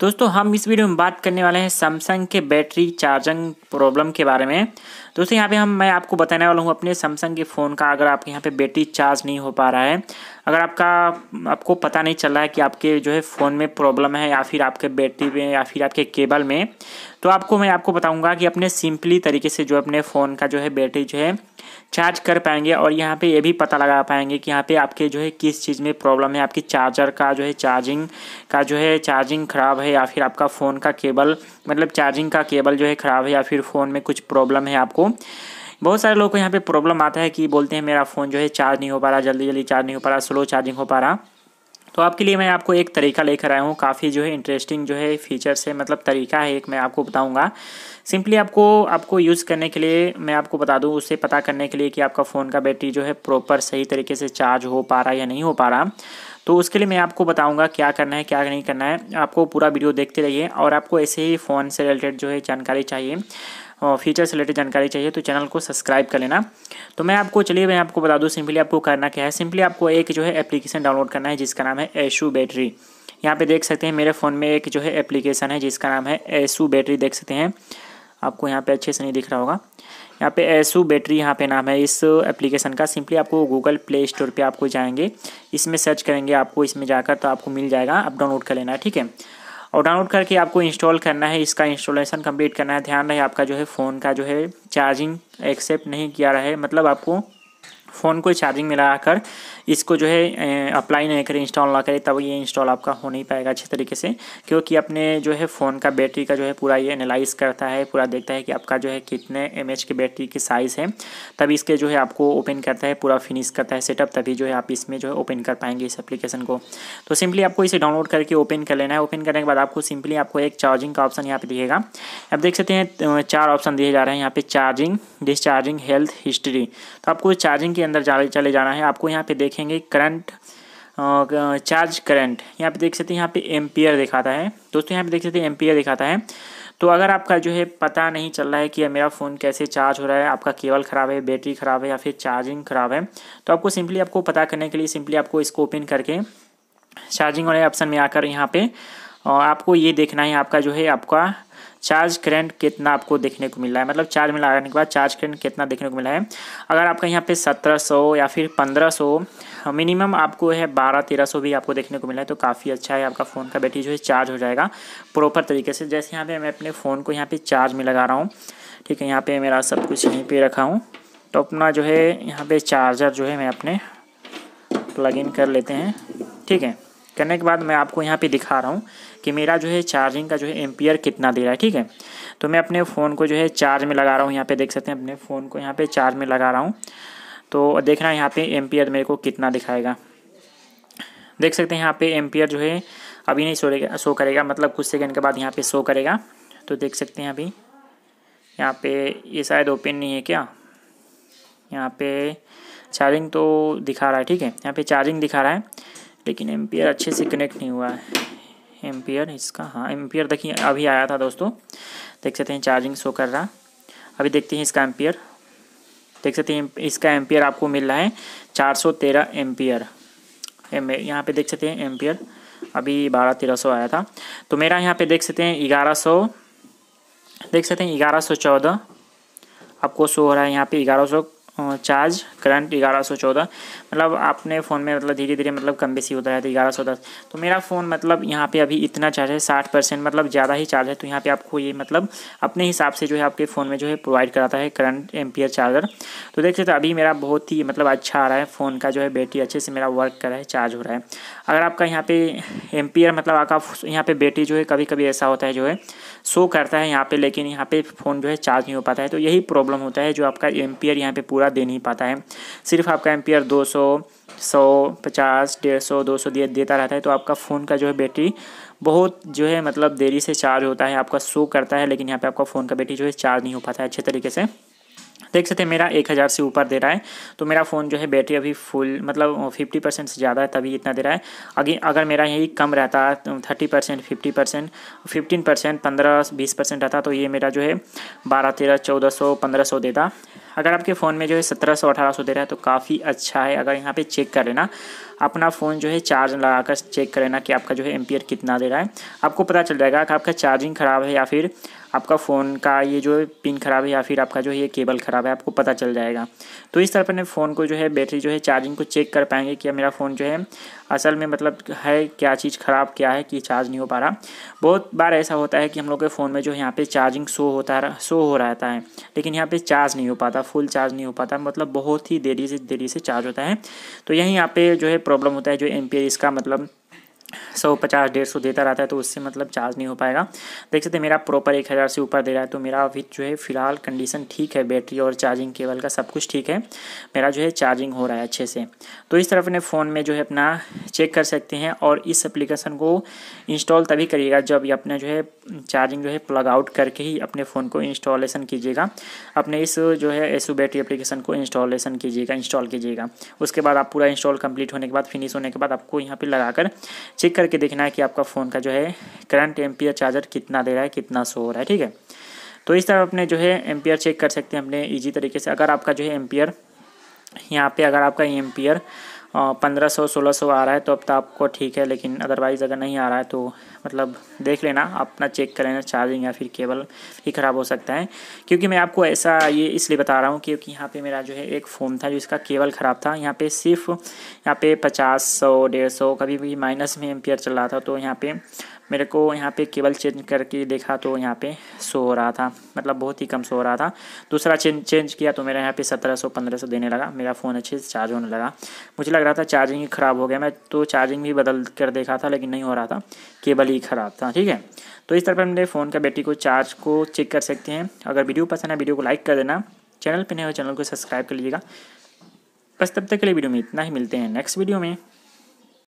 दोस्तों हम इस वीडियो में बात करने वाले हैं सैमसंग के बैटरी चार्जिंग प्रॉब्लम के बारे में दोस्तों यहाँ पे हम मैं आपको बताने वाला हूँ अपने सैमसंग के फ़ोन का अगर आपके यहाँ पे बैटरी चार्ज नहीं हो पा रहा है अगर आपका आपको पता नहीं चल रहा है कि आपके जो है फ़ोन में प्रॉब्लम है या फिर आपके बैटरी में या फिर आपके केबल में तो आपको मैं आपको बताऊंगा कि अपने सिंपली तरीके से जो अपने फ़ोन का जो है बैटरी जो है चार्ज कर पाएंगे और यहाँ पे ये भी पता लगा पाएंगे कि यहाँ पे आपके जो है किस चीज़ में प्रॉब्लम है आपकी चार्जर का जो है चार्जिंग का जो है चार्जिंग ख़राब है या फिर आपका फ़ोन का केबल मतलब चार्जिंग का केबल जो है ख़राब है या फिर फ़ोन में कुछ प्रॉब्लम है आपको बहुत सारे लोग को यहाँ पे प्रॉब्लम आता है कि बोलते हैं मेरा फ़ोन जो है चार्ज नहीं हो पा रहा जल्दी जल्दी चार्ज नहीं हो पा रहा स्लो चार्जिंग हो पा रहा तो आपके लिए मैं आपको एक तरीका लेकर आया हूँ काफ़ी जो है इंटरेस्टिंग जो है फीचर्स है मतलब तरीका है एक मैं आपको बताऊँगा सिंपली आपको आपको यूज़ करने के लिए मैं आपको बता दूँ उससे पता करने के लिए कि आपका फ़ोन का बैटरी जो है प्रॉपर सही तरीके से चार्ज हो पा रहा है या नहीं हो पा रहा तो उसके लिए मैं आपको बताऊंगा क्या करना है क्या नहीं करना है आपको पूरा वीडियो देखते रहिए और आपको ऐसे ही फ़ोन से रिलेटेड जो है जानकारी चाहिए फीचर से रिलेटेड जानकारी चाहिए तो चैनल को सब्सक्राइब कर लेना तो मैं आपको चलिए मैं आपको बता दूँ सिंपली आपको करना क्या है सिंपली आपको एक जो है एप्लीकेशन डाउनलोड करना है जिसका नाम है एशू बैटरी यहाँ पे देख सकते हैं मेरे फ़ोन में एक जो है एप्लीकेशन है जिसका नाम है एसू बैटरी देख सकते हैं आपको यहाँ पे अच्छे से नहीं दिख रहा होगा यहाँ पे एसू बैटरी यहाँ पे नाम है इस एप्लीकेशन का सिंपली आपको गूगल प्ले स्टोर पे आपको जाएंगे इसमें सर्च करेंगे आपको इसमें जाकर तो आपको मिल जाएगा आप डाउनलोड कर लेना ठीक है और डाउनलोड करके आपको इंस्टॉल करना है इसका इंस्टॉलेशन कंप्लीट करना है ध्यान रहे आपका जो है फ़ोन का जो है चार्जिंग एक्सेप्ट नहीं किया रहा है मतलब आपको फ़ोन को चार्जिंग में लगा कर इसको जो है अप्लाई नहीं करें इंस्टॉल ना करें तब ये इंस्टॉल आपका हो नहीं पाएगा अच्छे तरीके से क्योंकि अपने जो है फ़ोन का बैटरी का जो है पूरा ये एनालाइज करता है पूरा देखता है कि आपका जो है कितने एम की बैटरी की साइज़ है तब इसके जो है आपको ओपन करता है पूरा फिनिश करता है सेटअप तभी जो है आप इसमें जो है ओपन कर पाएंगे इस एप्लीकेशन को तो सिंपली आपको इसे डाउनलोड करके ओपन कर लेना है ओपन करने के बाद आपको सिंपली आपको एक चार्जिंग का ऑप्शन यहाँ पे दिखेगा आप देख सकते हैं चार ऑप्शन दिए जा रहे हैं यहाँ पे चार्जिंग डिस्चार्जिंग हेल्थ हिस्ट्री तो आपको चार्जिंग के अंदर जा चले जाना है आपको यहाँ पे देखेंगे करंट चार्ज करंट यहाँ पे देख सकते हैं यहाँ पे एम्पियर दिखाता है दोस्तों यहाँ पे देख सकते हैं एम्पियर दिखाता है तो अगर आपका जो है पता नहीं चल रहा है कि मेरा फ़ोन कैसे चार्ज हो रहा है आपका केबल ख़राब है बैटरी ख़राब है या फिर चार्जिंग ख़राब है तो आपको सिंपली आपको पता करने के लिए सिंपली आपको इसको ओपन करके चार्जिंग वाले ऑप्शन में आकर यहाँ पर और आपको ये देखना है आपका जो है आपका चार्ज करंट कितना आपको देखने को मिला है मतलब चार्ज में लगाने के बाद चार्ज करंट कितना देखने को मिला है अगर आपका यहाँ पे सत्रह सौ या फिर पंद्रह सौ मिनिमम आपको है बारह तेरह सौ भी आपको देखने को मिला है तो काफ़ी अच्छा है आपका फ़ोन का बैटरी जो है चार्ज हो जाएगा प्रॉपर तरीके से जैसे यहाँ पे मैं अपने फ़ोन को यहाँ पे चार्ज में लगा रहा हूँ ठीक है यहाँ पे मेरा सब कुछ यहीं पर रखा हूँ तो अपना जो है यहाँ पे चार्जर जो है मैं अपने प्लग इन कर लेते हैं ठीक है करने के बाद मैं आपको यहाँ पे दिखा रहा हूँ कि मेरा जो है चार्जिंग का जो है एम्पियर कितना दे रहा है ठीक है तो मैं अपने फ़ोन को जो है चार्ज में लगा रहा हूँ यहाँ पे देख सकते हैं अपने फ़ोन को यहाँ पे चार्ज में लगा रहा हूँ तो देखना यहाँ पे एम्पियर मेरे को कितना दिखाएगा देख सकते हैं यहाँ पे एम्पियर जो है अभी नहीं सोरेगा शो करेगा मतलब कुछ सेकेंड के बाद यहाँ पे शो करेगा तो देख सकते हैं अभी यहाँ पे ये शायद ओपन नहीं है क्या यहाँ पे चार्जिंग तो दिखा रहा है ठीक है यहाँ पे चार्जिंग दिखा रहा है लेकिन एम्पियर अच्छे से कनेक्ट नहीं हुआ है एम्पियर इसका हाँ एम्पियर देखिए अभी आया था दोस्तों देख सकते हैं चार्जिंग शो कर रहा अभी देखते हैं इसका एम्पियर देख सकते हैं इसका एम्पियर आपको मिल रहा है चार सौ तेरह एम्पियर एम यहाँ पे देख सकते हैं एम्पियर अभी बारह तेरह सौ आया था तो मेरा यहाँ पे देख सकते हैं ग्यारह सौ देख सकते हैं ग्यारह सौ चौदह आपको शो हो रहा है यहाँ पे ग्यारह सौ चार्ज करंट ग्यारह सौ चौदह मतलब आपने फ़ोन में मतलब धीरे धीरे मतलब कम बेसी होता है तो ग्यारह सौ दस तो मेरा फ़ोन मतलब यहाँ पे अभी इतना चार्ज है साठ परसेंट मतलब ज़्यादा ही चार्ज है तो यहाँ पे आपको ये मतलब अपने हिसाब से जो है आपके फ़ोन में जो है प्रोवाइड कराता है करंट एम्पियर चार्जर तो देख सकते अभी मेरा बहुत ही मतलब अच्छा आ रहा है फ़ोन का जो है बैटरी अच्छे से मेरा वर्क कर रहा है चार्ज हो रहा है अगर आपका यहाँ पे एम्पियर मतलब आपका यहाँ पे बैटरी जो है कभी कभी ऐसा होता है जो है शो करता है यहाँ पे लेकिन यहाँ पे फ़ोन जो है चार्ज नहीं हो पाता है तो यही प्रॉब्लम होता है जो आपका एम्पियर यहाँ पे पूरा पूरा दे नहीं पाता है सिर्फ आपका एम्पियर दो सौ सौ पचास डेढ़ सौ दो सौ देता रहता है तो आपका फ़ोन का जो है बैटरी बहुत जो है मतलब देरी से चार्ज होता है आपका शो करता है लेकिन यहाँ पे आपका फ़ोन का बैटरी जो है चार्ज नहीं हो पाता है अच्छे तरीके से देख सकते हैं मेरा एक हज़ार से ऊपर दे रहा है तो मेरा फ़ोन जो है बैटरी अभी फुल मतलब फिफ्टी परसेंट से ज़्यादा है तभी इतना दे रहा है अगे अगर मेरा यही कम रहता तो thirty percent fifty percent fifteen percent पंद्रह बीस परसेंट रहता तो ये मेरा जो है बारह तेरह चौदह सौ पंद्रह सौ देता अगर आपके फ़ोन में जो है सत्रह सौ अठारह सौ दे रहा है तो काफ़ी अच्छा है अगर यहाँ पे चेक कर लेना अपना फ़ोन जो है चार्ज लगाकर चेक कर लेना कि आपका जो है एम्पियर कितना दे रहा है आपको पता चल जाएगा कि आपका चार्जिंग ख़राब है या फिर आपका फ़ोन का ये जो पिन ख़राब है या फिर आपका जो है ये केबल ख़राब है आपको पता चल जाएगा तो इस तरह अपने फ़ोन को जो है बैटरी जो है चार्जिंग को चेक कर पाएंगे कि मेरा फ़ोन जो है असल में मतलब है क्या चीज़ ख़राब क्या है कि चार्ज नहीं हो पा रहा बहुत बार ऐसा होता है कि हम लोग के फ़ोन में जो यहाँ पे चार्जिंग शो होता शो हो रहता है लेकिन यहाँ पे चार्ज नहीं हो पाता फुल चार्ज नहीं हो पाता मतलब बहुत ही देरी से देरी से चार्ज होता है तो यहीं यहाँ पे जो है प्रॉब्लम होता है जो एम्पियर इसका मतलब सौ पचास डेढ़ सौ देता रहता है तो उससे मतलब चार्ज नहीं हो पाएगा देख सकते मेरा प्रॉपर एक हज़ार से ऊपर दे रहा है तो मेरा अभी जो है फिलहाल कंडीशन ठीक है बैटरी और चार्जिंग केबल का सब कुछ ठीक है मेरा जो है चार्जिंग हो रहा है अच्छे से तो इस तरह अपने फ़ोन में जो है अपना चेक कर सकते हैं और इस एप्लीकेशन को इंस्टॉल तभी करिएगा जब ये जो है चार्जिंग जो है प्लग आउट करके ही अपने फ़ोन को इंस्टॉलेसन कीजिएगा अपने इस जो है एसो बैटरी एप्लीकेशन को इंस्टॉलेसन कीजिएगा इंस्टॉल कीजिएगा उसके बाद आप पूरा इंस्टॉल कंप्लीट होने के बाद फिनिश होने के बाद आपको यहाँ पर लगाकर चेक कर करके देखना है कि आपका फ़ोन का जो है करंट एम्पियर चार्जर कितना दे रहा है कितना सो हो रहा है ठीक है तो इस तरह अपने जो है एम्पियर चेक कर सकते हैं अपने ईजी तरीके से अगर आपका जो है एम्पियर यहाँ पे अगर आपका एम्पियर पंद्रह सौ सोलह सौ आ रहा है तो अब तो आपको ठीक है लेकिन अदरवाइज़ अगर नहीं आ रहा है तो मतलब देख लेना अपना चेक कर लेना चार्जिंग या फिर केबल ही ख़राब हो सकता है क्योंकि मैं आपको ऐसा ये इसलिए बता रहा हूँ क्योंकि यहाँ पे मेरा जो है एक फ़ोन था जो इसका केबल ख़राब था यहाँ पे सिर्फ यहाँ पे पचास सौ डेढ़ सौ कभी भी माइनस में एम चल रहा था तो यहाँ पर मेरे को यहाँ पे केबल चेंज करके देखा तो यहाँ पे सो हो रहा था मतलब बहुत ही कम सो हो रहा था दूसरा चेंज चेंज किया तो मेरा यहाँ पे सत्रह सौ पंद्रह सौ देने लगा मेरा फ़ोन अच्छे से चार्ज होने लगा मुझे लग रहा था चार्जिंग ही ख़राब हो गया मैं तो चार्जिंग भी बदल कर देखा था लेकिन नहीं हो रहा था केबल ही ख़राब था ठीक है तो इस तरह पर मेरे फ़ोन का बैटरी को चार्ज को चेक कर सकते हैं अगर वीडियो पसंद है वीडियो को लाइक कर देना चैनल पर नहीं हो चैनल को सब्सक्राइब कर लीजिएगा बस तब तक के लिए वीडियो में इतना ही मिलते हैं नेक्स्ट वीडियो में